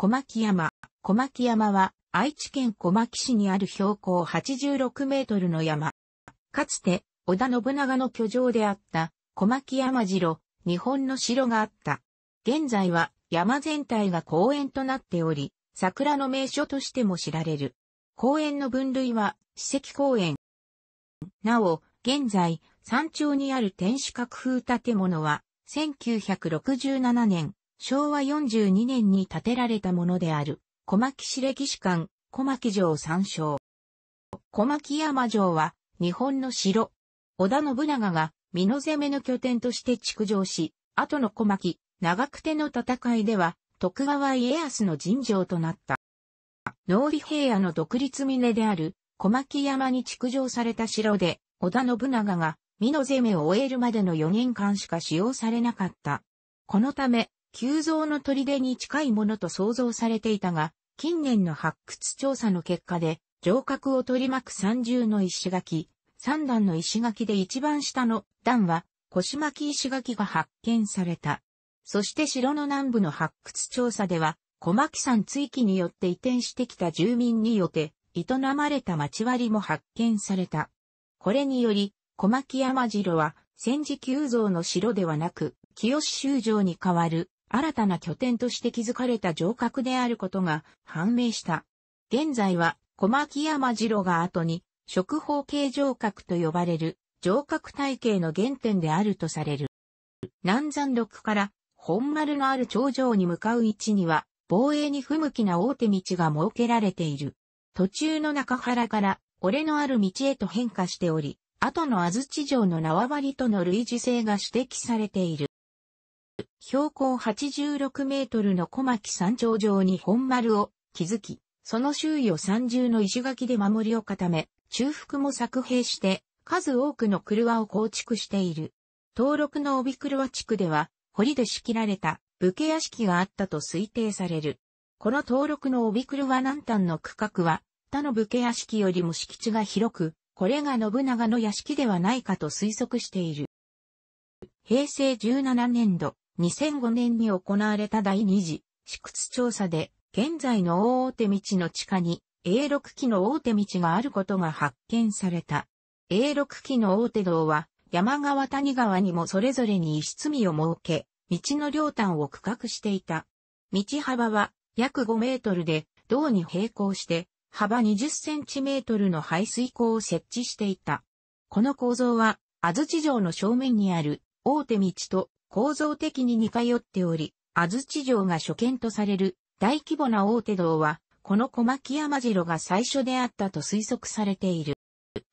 小牧山。小牧山は、愛知県小牧市にある標高86メートルの山。かつて、織田信長の居城であった小牧山城、日本の城があった。現在は山全体が公園となっており、桜の名所としても知られる。公園の分類は、史跡公園。なお、現在、山頂にある天守閣風建物は、1967年、昭和42年に建てられたものである、小牧市歴史館、小牧城参照。小牧山城は、日本の城。織田信長が、美濃攻めの拠点として築城し、後の小牧、長久手の戦いでは、徳川家康の陣城となった。農理平野の独立峰である、小牧山に築城された城で、織田信長が、美濃攻めを終えるまでの4年間しか使用されなかった。このため、急増の砦に近いものと想像されていたが、近年の発掘調査の結果で、城郭を取り巻く三重の石垣、三段の石垣で一番下の段は、腰巻石垣が発見された。そして城の南部の発掘調査では、小牧山追記によって移転してきた住民によって営まれた町割りも発見された。これにより、小牧山城は戦時急増の城ではなく、清州城に変わる新たな拠点として築かれた城郭であることが判明した。現在は小牧山城が後に食方形城郭と呼ばれる城郭体系の原点であるとされる。南山麓から本丸のある頂上に向かう位置には防衛に不向きな大手道が設けられている。途中の中原から俺のある道へと変化しており、後の安土城の縄張りとの類似性が指摘されている。標高86メートルの小牧山頂上に本丸を築き、その周囲を三重の石垣で守りを固め、中腹も作兵して、数多くの車を構築している。登録の帯車地区では、堀で仕切られた武家屋敷があったと推定される。この登録の帯車南端の区画は、他の武家屋敷よりも敷地が広く、これが信長の屋敷ではないかと推測している。平成17年度、2005年に行われた第2次、私屈調査で、現在の大手道の地下に、A6 期の大手道があることが発見された。A6 期の大手道は、山川谷川にもそれぞれに石積みを設け、道の両端を区画していた。道幅は約5メートルで、道に並行して、幅20センチメートルの排水溝を設置していた。この構造は、安土城の正面にある大手道と構造的に似通っており、安土城が初見とされる大規模な大手道は、この小牧山城が最初であったと推測されている。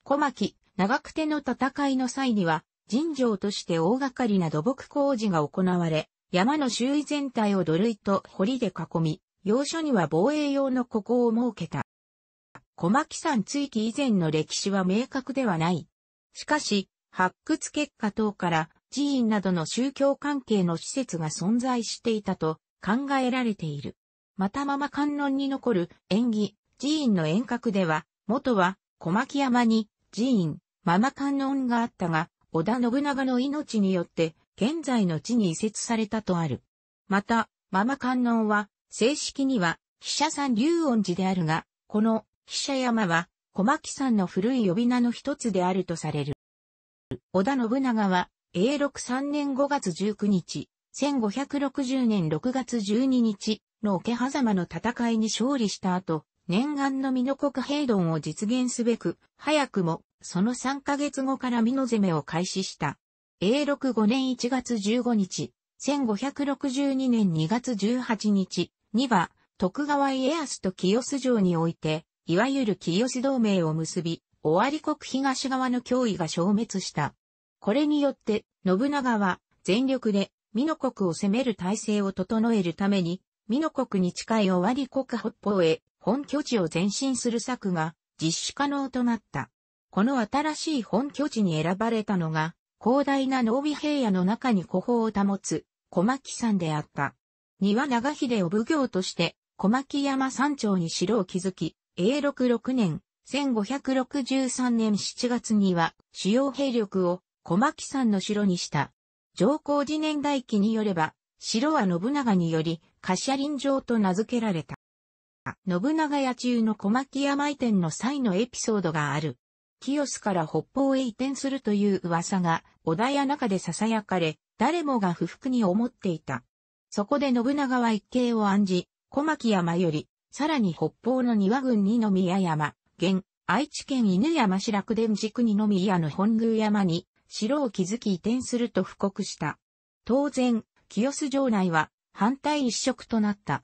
小牧、長久手の戦いの際には、神城として大掛かりな土木工事が行われ、山の周囲全体を土塁と堀で囲み、要所には防衛用のここを設けた。小牧山追記以前の歴史は明確ではない。しかし、発掘結果等から、寺院などの宗教関係の施設が存在していたと考えられている。またまま観音に残る縁起、寺院の遠隔では、元は小牧山に寺院、ママ観音があったが、織田信長の命によって現在の地に移設されたとある。また、ママ観音は正式には飛車山龍音寺であるが、この飛車山は小牧山の古い呼び名の一つであるとされる。織田信長は永禄3年5月19日、1560年6月12日の桶狭間の戦いに勝利した後、念願の美濃国平丼を実現すべく、早くもその3ヶ月後から美濃攻めを開始した。永禄5年1月15日、1562年2月18日には、徳川家康と清洲城において、いわゆる清洲同盟を結び、尾張国東側の脅威が消滅した。これによって、信長は全力で美濃国を攻める体制を整えるために、美濃国に近い尾張国北方へ本拠地を前進する策が実施可能となった。この新しい本拠地に選ばれたのが、広大な濃尾平野の中に古法を保つ小牧山であった。庭長秀を奉行として小牧山山頂に城を築き、永禄6年、1563年7月には主要兵力を小牧山の城にした。上皇寺年代記によれば、城は信長により、柏林城と名付けられた。信長野中の小牧山移転の際のエピソードがある。清須から北方へ移転するという噂が、織田や中で囁かれ、誰もが不服に思っていた。そこで信長は一計を案じ、小牧山より、さらに北方の庭郡二宮山、現、愛知県犬山白殿寺軸二宮の本宮山に、城を築き移転すると布告した。当然、清須城内は反対一色となった。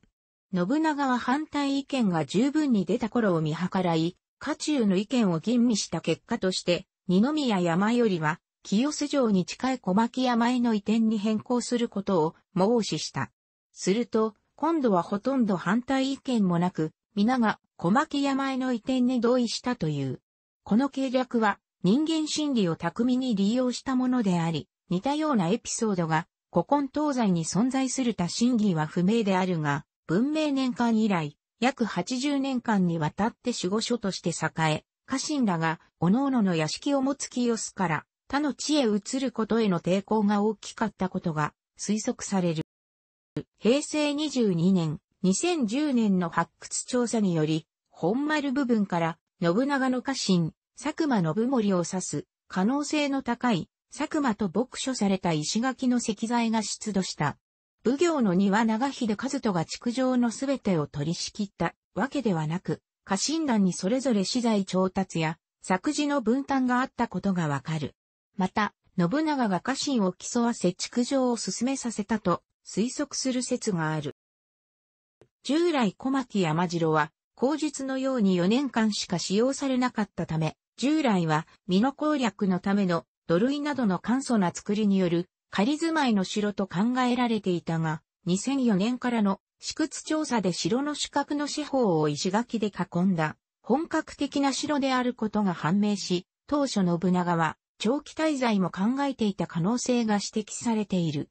信長は反対意見が十分に出た頃を見計らい、家中の意見を吟味した結果として、二宮山よりは、清須城に近い小牧山への移転に変更することを申しした。すると、今度はほとんど反対意見もなく、皆が小牧山への移転に同意したという。この計略は、人間心理を巧みに利用したものであり、似たようなエピソードが古今東西に存在する他心理は不明であるが、文明年間以来、約80年間にわたって守護所として栄え、家臣らが、各々の屋敷を持つ清すから、他の地へ移ることへの抵抗が大きかったことが推測される。平成22年、2010年の発掘調査により、本丸部分から信長の家臣、佐久間信盛を指す可能性の高い佐久間と牧書された石垣の石材が出土した。武行の庭長秀和人が築城のすべてを取り仕切ったわけではなく、家臣団にそれぞれ資材調達や作事の分担があったことがわかる。また、信長が家臣を競わせ築城を進めさせたと推測する説がある。従来小牧山城は口述のように4年間しか使用されなかったため、従来は身の攻略のための土塁などの簡素な作りによる仮住まいの城と考えられていたが、2004年からの市屈調査で城の四角の四方を石垣で囲んだ本格的な城であることが判明し、当初信長は長期滞在も考えていた可能性が指摘されている。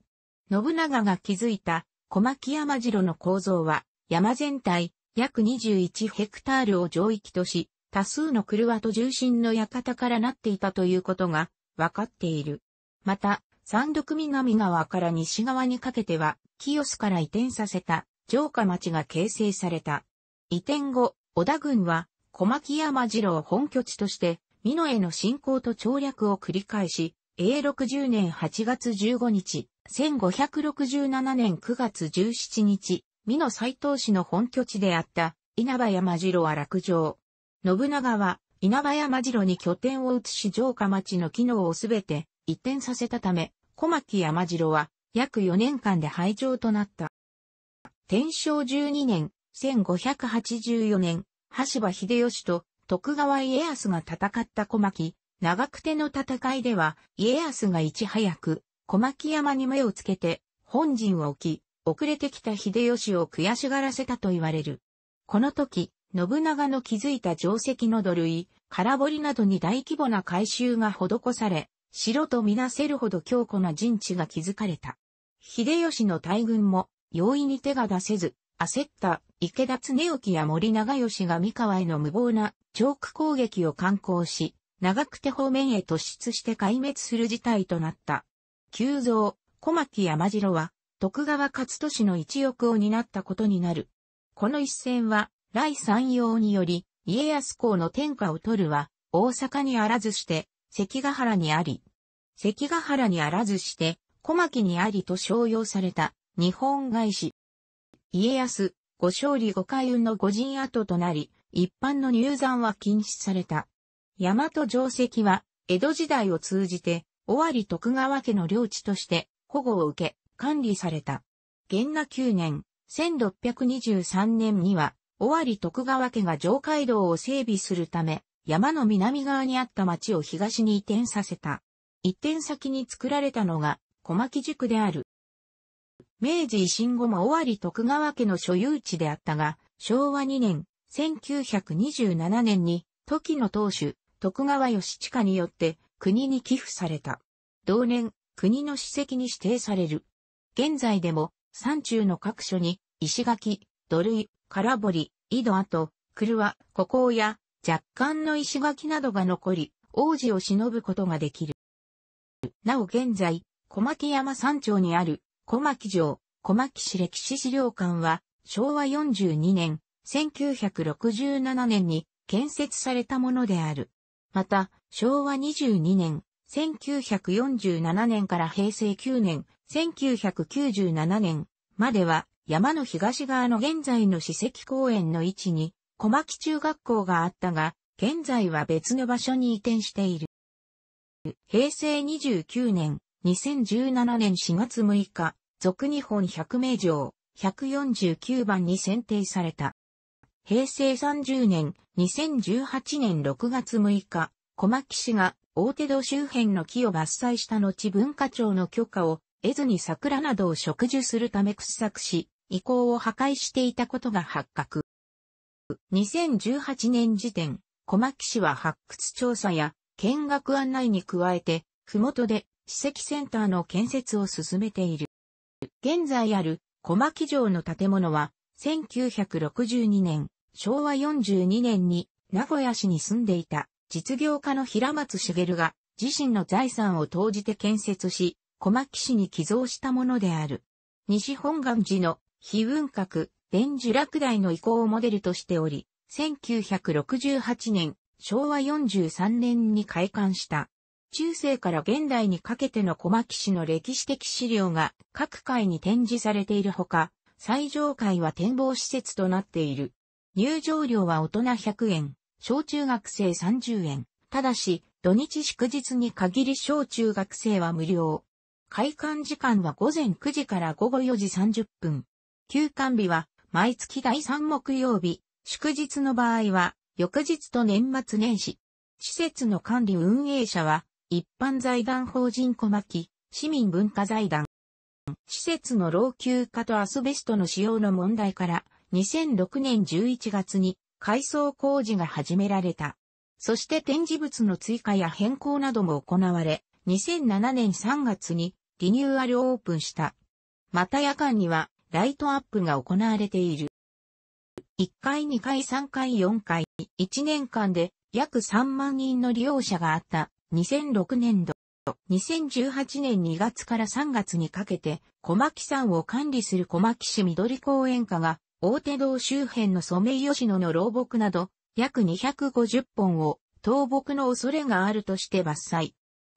信長が築いた小牧山城の構造は山全体、約21ヘクタールを上域とし、多数の車と重心の館からなっていたということが分かっている。また、三毒南側から西側にかけては、清須から移転させた城下町が形成された。移転後、織田軍は小牧山城を本拠地として、美濃への侵攻と調略を繰り返し、永60年8月15日、1567年9月17日、美濃斎藤氏の本拠地であった稲葉山城は落城。信長は稲葉山城に拠点を移し城下町の機能をすべて移転させたため、小牧山城は約4年間で廃城となった。天正12年、1584年、橋場秀吉と徳川家康が戦った小牧、長久手の戦いでは家康がいち早く小牧山に目をつけて本陣を置き、遅れてきた秀吉を悔しがらせたと言われる。この時、信長の築いた定石の土塁、空堀などに大規模な改修が施され、城とみなせるほど強固な陣地が築かれた。秀吉の大軍も容易に手が出せず、焦った池田恒興や森長吉が三河への無謀なチョーク攻撃を敢行し、長久手方面へ突出して壊滅する事態となった。急増、小牧山城は徳川勝利の一翼を担ったことになる。この一戦は、来山陽により、家康公の天下を取るは、大阪にあらずして、関ヶ原にあり、関ヶ原にあらずして、小牧にありと称揚された、日本外史。家康、ご勝利ご開運の御人跡となり、一般の入山は禁止された。大和城跡は、江戸時代を通じて、尾張徳川家の領地として、保護を受け、管理された。元那9年、1623年には、尾張徳川家が上街道を整備するため、山の南側にあった町を東に移転させた。移転先に作られたのが、小牧塾である。明治維新後も尾張徳川家の所有地であったが、昭和2年、1927年に、時の当主、徳川義親によって、国に寄付された。同年、国の史跡に指定される。現在でも山中の各所に石垣、土塁、空堀、井戸跡、車、古港や若干の石垣などが残り、王子を忍ぶことができる。なお現在、小牧山山頂にある小牧城、小牧市歴史資料館は昭和42年、1967年に建設されたものである。また、昭和22年、1947年から平成9年、1997年までは山の東側の現在の史跡公園の位置に小牧中学校があったが、現在は別の場所に移転している。平成29年、2017年4月6日、俗日本百名城149番に選定された。平成30年、2018年6月6日、小牧市が大手戸周辺の木を伐採した後文化庁の許可を得ずに桜などを植樹するため掘削し、遺構を破壊していたことが発覚。2018年時点、小牧市は発掘調査や見学案内に加えて、麓で史跡センターの建設を進めている。現在ある小牧城の建物は、1962年、昭和42年に名古屋市に住んでいた実業家の平松茂が自身の財産を投じて建設し、小牧市に寄贈したものである。西本願寺の非雲閣、伝樹落大の遺構をモデルとしており、1968年、昭和43年に開館した。中世から現代にかけての小牧市の歴史的資料が各階に展示されているほか、最上階は展望施設となっている。入場料は大人100円、小中学生30円。ただし、土日祝日に限り小中学生は無料。開館時間は午前9時から午後4時30分。休館日は毎月第3木曜日、祝日の場合は翌日と年末年始。施設の管理運営者は一般財団法人小牧市民文化財団。施設の老朽化とアスベストの使用の問題から2006年11月に改装工事が始められた。そして展示物の追加や変更なども行われ、2007年3月にリニューアルオープンした。また夜間にはライトアップが行われている。1回、2回、3回、4回、1年間で約3万人の利用者があった2006年度、2018年2月から3月にかけて、小牧山を管理する小牧市緑公園課が、大手道周辺のソメイヨシノの老木など、約250本を倒木の恐れがあるとして伐採。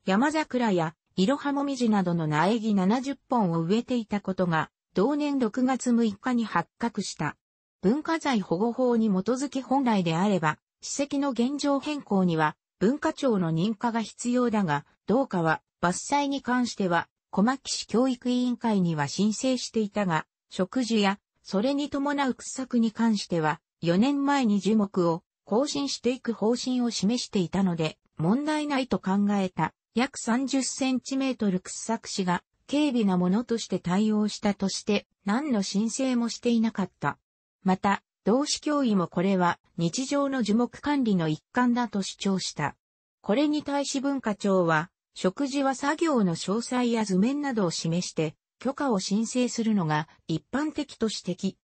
山桜やイロハモミジなどの苗木70本を植えていたことが、同年6月6日に発覚した。文化財保護法に基づき本来であれば、史跡の現状変更には、文化庁の認可が必要だが、どうかは、伐採に関しては、小牧市教育委員会には申請していたが、植樹や、それに伴う掘削に関しては、4年前に樹木を更新していく方針を示していたので、問題ないと考えた。約30センチメートル掘削士が軽微なものとして対応したとして何の申請もしていなかった。また、同志教委もこれは日常の樹木管理の一環だと主張した。これに対し文化庁は、食事は作業の詳細や図面などを示して、許可を申請するのが一般的と指摘。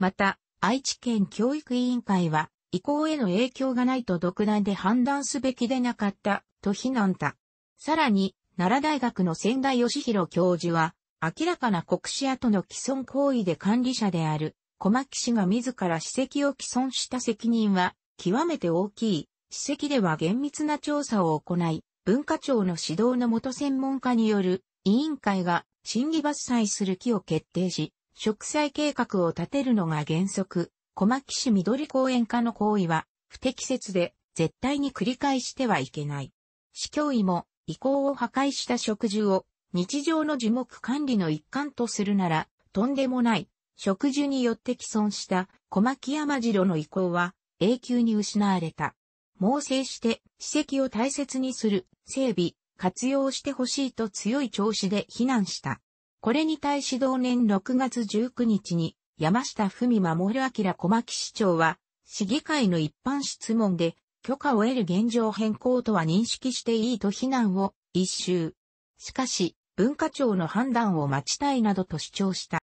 また、愛知県教育委員会は、移行への影響がないと独断で判断すべきでなかった、と非難た。さらに、奈良大学の仙台義弘教授は、明らかな国史跡の既存行為で管理者である、小牧氏が自ら史跡を既存した責任は、極めて大きい。史跡では厳密な調査を行い、文化庁の指導の元専門家による委員会が審議伐採する木を決定し、植栽計画を立てるのが原則、小牧市緑公園化の行為は不適切で絶対に繰り返してはいけない。市教委も遺構を破壊した植樹を日常の樹木管理の一環とするなら、とんでもない植樹によって既存した小牧山城の遺構は永久に失われた。猛省して史跡を大切にする、整備、活用してほしいと強い調子で非難した。これに対し同年6月19日に山下文守明小牧市長は市議会の一般質問で許可を得る現状変更とは認識していいと非難を一周。しかし、文化庁の判断を待ちたいなどと主張した。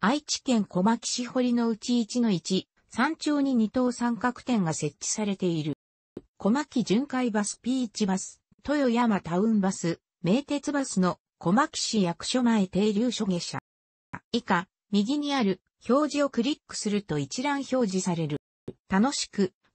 愛知県小牧市堀のうち1の1、山頂に二等三角点が設置されている。小牧巡回バスピーチバス、豊山タウンバス、名鉄バスの小牧市役所前停留所下車。以下、右にある表示をクリックすると一覧表示される。楽しく